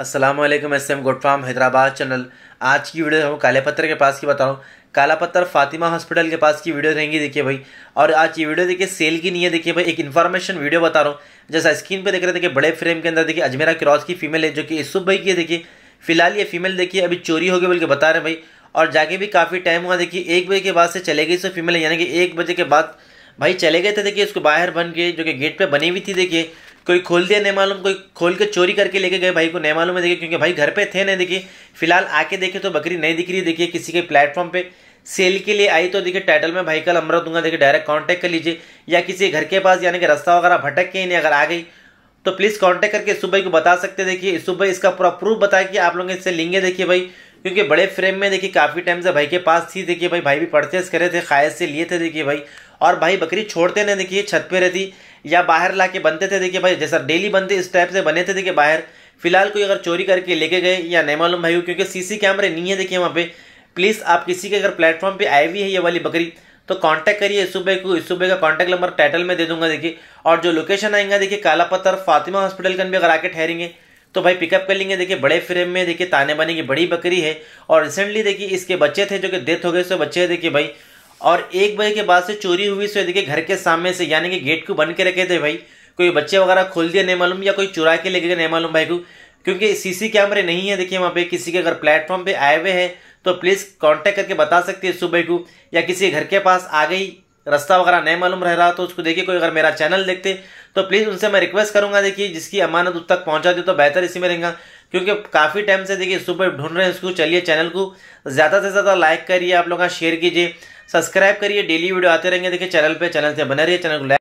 Aslam S M good farm Hyderabad channel आज की video हम काले पत्थर के पास की बता रहा हूँ काला पत्थर फातिमा हॉस्पिटल के पास की वीडियो रहेंगी देखिए भाई और आज ये वीडियो देखिए सेल की नहीं है देखिए भाई एक इन्फॉर्मेशन वीडियो बता रहा हूँ जैसा स्क्रीन पे देख रहे देखिए बड़े फ्रेम के अंदर देखिए अजमेरा क्रॉस की फीमेल है जो कि यूसुफ भाई की है देखिए फिलहाल ये फीमेल देखिए अभी चोरी हो गई बोल के बता रहे भाई और जाके भी काफ़ी टाइम हुआ देखिए एक बजे के बाद से चले गई सो फीमेल यानी कि एक बजे के बाद भाई चले गए थे देखिए उसको बाहर बन के जो कि गेट पर बनी हुई थी देखिए कोई खोल दिया नहीं मालूम कोई खोल के चोरी करके लेके गए भाई को नहीं मालूम है देखिए क्योंकि भाई घर पे थे नहीं देखिए फिलहाल आके देखे तो बकरी नहीं दिख रही देखिए किसी के प्लेटफॉर्म पे सेल के लिए आई तो देखिए टाइटल में भाई कल नंबर दूंगा देखिए डायरेक्ट कॉन्टैक्ट कर लीजिए या किसी घर के पास यानी कि रास्ता वगैरह भटक के ही नहीं अगर आ गई तो प्लीज़ कॉन्टैक्ट करके सुबह को बता सकते देखिए सुबह इसका पूरा प्रूफ बताया कि आप लोग इससे लेंगे देखिए भाई क्योंकि बड़े फ्रेम में देखिए काफ़ी टाइम से भाई के पास थी देखिए भाई भाई भी परचेस करे थे खायद से लिए थे देखिए भाई और भाई बकरी छोड़ते नहीं देखिए छत पे रहती या बाहर ला के बनते थे देखिए भाई जैसा डेली बनते इस टाइप से बने थे देखिए बाहर फिलहाल कोई अगर चोरी करके लेके गए या नहीं मालूम भाई क्योंकि सीसी कैमरे नहीं है देखिए वहाँ पे प्लीज़ आप किसी के अगर प्लेटफॉर्म पे आई हुई है ये वाली बकरी तो कांटेक्ट करिए इस सुबह को इस सुबह का कांटेक्ट नंबर टाइटल में दे दूंगा देखिए और जो लोकेशन आएंगे देखिए काला पत्थर फातिमा हॉस्पिटल के भी अगर आके ठहरेंगे तो भाई पिकअप कर लेंगे देखिए बड़े फ्रेम में देखिए ताने बाने की बड़ी बकरी है और रिसेंटली देखिए इसके बच्चे थे जो कि डेथ हो गए सो बच्चे देखिए भाई और एक बजे के बाद से चोरी हुई सो देखिए घर के सामने से यानी कि गेट को बंद के रखे थे भाई कोई बच्चे वगैरह खोल दिया नहीं मालूम या कोई चुरा के लेके गए नहीं मालूम भाई को क्योंकि सीसी कैमरे नहीं है देखिए वहाँ पे किसी के अगर प्लेटफॉर्म पे आए हुए हैं तो प्लीज़ कांटेक्ट करके बता सकती है सुबह को या किसी घर के पास आ गई रास्ता वगैरह नहीं मालूम रह रहा तो उसको देखिए कोई अगर मेरा चैनल देखते तो प्लीज़ उनसे मैं रिक्वेस्ट करूँगा देखिए जिसकी अमानत उस तक पहुँचा दे तो बेहतर इसी में रहेंगे क्योंकि काफ़ी टाइम से देखिए सुबह ढूंढ रहे हैं उसको चलिए चैनल को ज़्यादा से ज़्यादा लाइक करिए आप लोग का शेयर कीजिए सब्सक्राइब करिए डेली वीडियो आते रहेंगे देखिए चैनल पे चैनल से बने रहिए चैनल को